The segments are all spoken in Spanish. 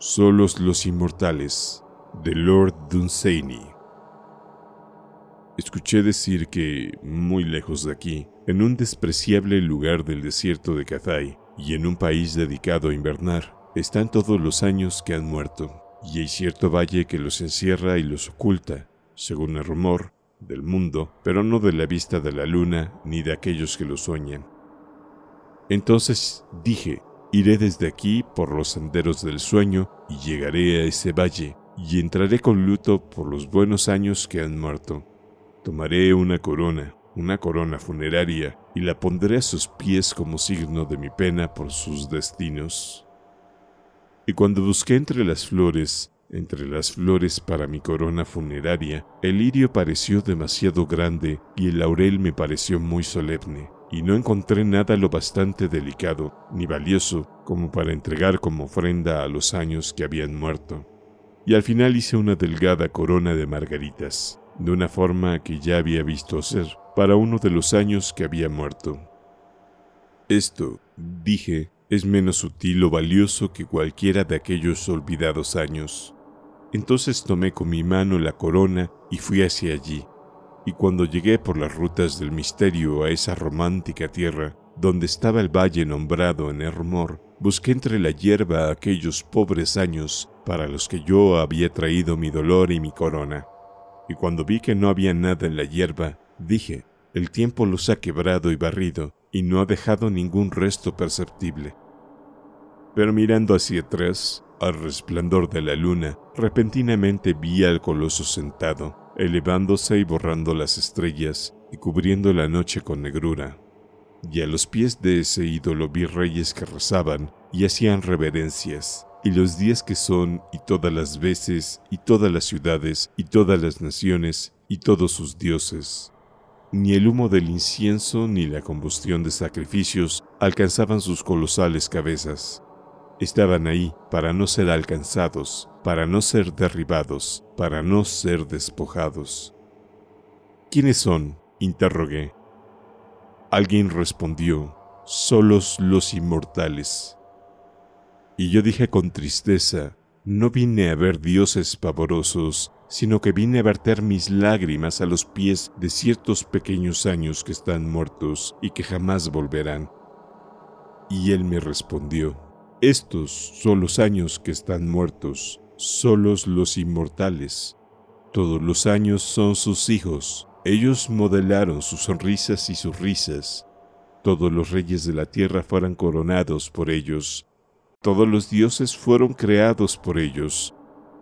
Solos los Inmortales, de Lord Dunsany. Escuché decir que, muy lejos de aquí, en un despreciable lugar del desierto de Cathay, y en un país dedicado a invernar, están todos los años que han muerto, y hay cierto valle que los encierra y los oculta, según el rumor, del mundo, pero no de la vista de la luna ni de aquellos que lo sueñan. Entonces dije, Iré desde aquí por los senderos del sueño y llegaré a ese valle, y entraré con luto por los buenos años que han muerto. Tomaré una corona, una corona funeraria, y la pondré a sus pies como signo de mi pena por sus destinos. Y cuando busqué entre las flores, entre las flores para mi corona funeraria, el lirio pareció demasiado grande y el laurel me pareció muy solemne y no encontré nada lo bastante delicado ni valioso como para entregar como ofrenda a los años que habían muerto. Y al final hice una delgada corona de margaritas, de una forma que ya había visto hacer para uno de los años que había muerto. Esto, dije, es menos sutil o valioso que cualquiera de aquellos olvidados años. Entonces tomé con mi mano la corona y fui hacia allí, y cuando llegué por las rutas del misterio a esa romántica tierra, donde estaba el valle nombrado en el rumor, busqué entre la hierba aquellos pobres años para los que yo había traído mi dolor y mi corona. Y cuando vi que no había nada en la hierba, dije, el tiempo los ha quebrado y barrido, y no ha dejado ningún resto perceptible. Pero mirando hacia atrás, al resplandor de la luna, repentinamente vi al coloso sentado, elevándose y borrando las estrellas y cubriendo la noche con negrura. Y a los pies de ese ídolo vi reyes que rezaban y hacían reverencias, y los días que son, y todas las veces, y todas las ciudades, y todas las naciones, y todos sus dioses. Ni el humo del incienso ni la combustión de sacrificios alcanzaban sus colosales cabezas. Estaban ahí para no ser alcanzados, para no ser derribados, para no ser despojados. ¿Quiénes son? interrogué. Alguien respondió, solos los inmortales. Y yo dije con tristeza, no vine a ver dioses pavorosos, sino que vine a verter mis lágrimas a los pies de ciertos pequeños años que están muertos y que jamás volverán. Y él me respondió, estos son los años que están muertos, solos los inmortales. Todos los años son sus hijos, ellos modelaron sus sonrisas y sus risas. Todos los reyes de la tierra fueron coronados por ellos. Todos los dioses fueron creados por ellos.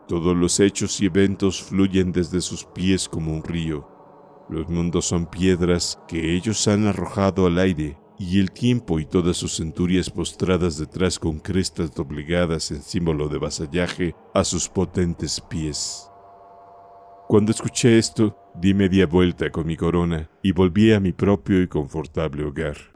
Todos los hechos y eventos fluyen desde sus pies como un río. Los mundos son piedras que ellos han arrojado al aire y el tiempo y todas sus centurias postradas detrás con crestas doblegadas en símbolo de vasallaje a sus potentes pies. Cuando escuché esto, di media vuelta con mi corona y volví a mi propio y confortable hogar.